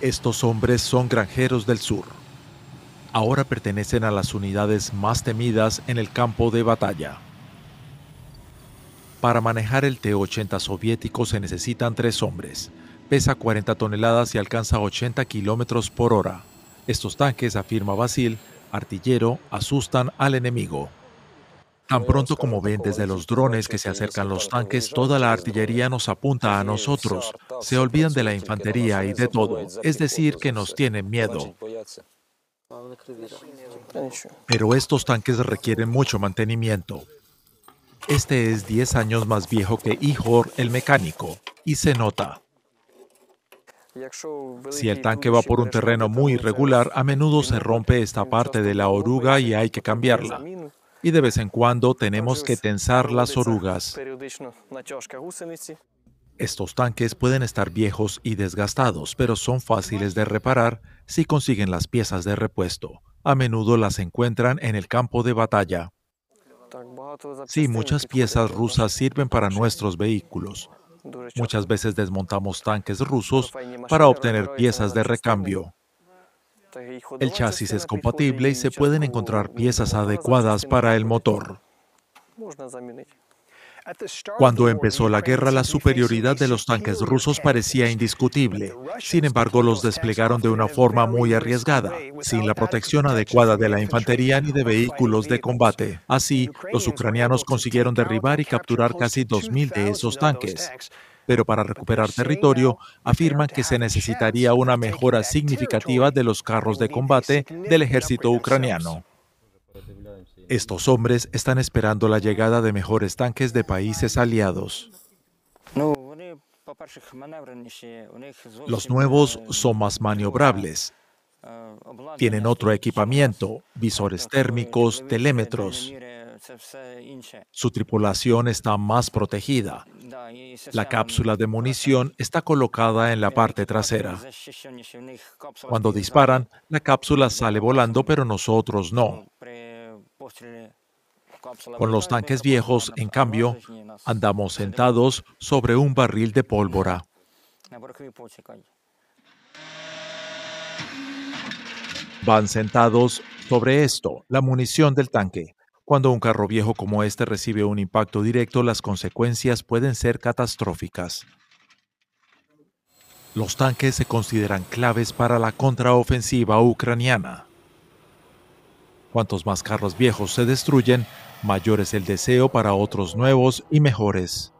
Estos hombres son granjeros del sur. Ahora pertenecen a las unidades más temidas en el campo de batalla. Para manejar el T-80 soviético se necesitan tres hombres. Pesa 40 toneladas y alcanza 80 kilómetros por hora. Estos tanques, afirma Basil, artillero, asustan al enemigo. Tan pronto como ven desde los drones que se acercan los tanques, toda la artillería nos apunta a nosotros. Se olvidan de la infantería y de todo. Es decir, que nos tienen miedo. Pero estos tanques requieren mucho mantenimiento. Este es 10 años más viejo que Ihor el mecánico, y se nota. Si el tanque va por un terreno muy irregular, a menudo se rompe esta parte de la oruga y hay que cambiarla y de vez en cuando tenemos que tensar las orugas. Estos tanques pueden estar viejos y desgastados, pero son fáciles de reparar si consiguen las piezas de repuesto. A menudo las encuentran en el campo de batalla. Sí, muchas piezas rusas sirven para nuestros vehículos. Muchas veces desmontamos tanques rusos para obtener piezas de recambio. Este, el chasis es compatible y se pueden encontrar piezas adecuadas para el motor. Cuando empezó la guerra, la superioridad de los tanques rusos parecía indiscutible. Sin embargo, los desplegaron de una forma muy arriesgada, sin la protección adecuada de la infantería ni de vehículos de combate. Así, los ucranianos consiguieron derribar y capturar casi 2.000 de esos tanques pero para recuperar territorio afirman que se necesitaría una mejora significativa de los carros de combate del ejército ucraniano. Estos hombres están esperando la llegada de mejores tanques de países aliados. Los nuevos son más eh, maniobrables. Eh, Tienen otro equipamiento, visores térmicos, telémetros. Su tripulación está más protegida. La cápsula de munición está colocada en la parte trasera. Cuando disparan, la cápsula sale volando, pero nosotros no. Con los tanques viejos, en cambio, andamos sentados sobre un barril de pólvora. Van sentados sobre esto, la munición del tanque. Cuando un carro viejo como este recibe un impacto directo, las consecuencias pueden ser catastróficas. Los tanques se consideran claves para la contraofensiva ucraniana. Cuantos más carros viejos se destruyen, mayor es el deseo para otros nuevos y mejores.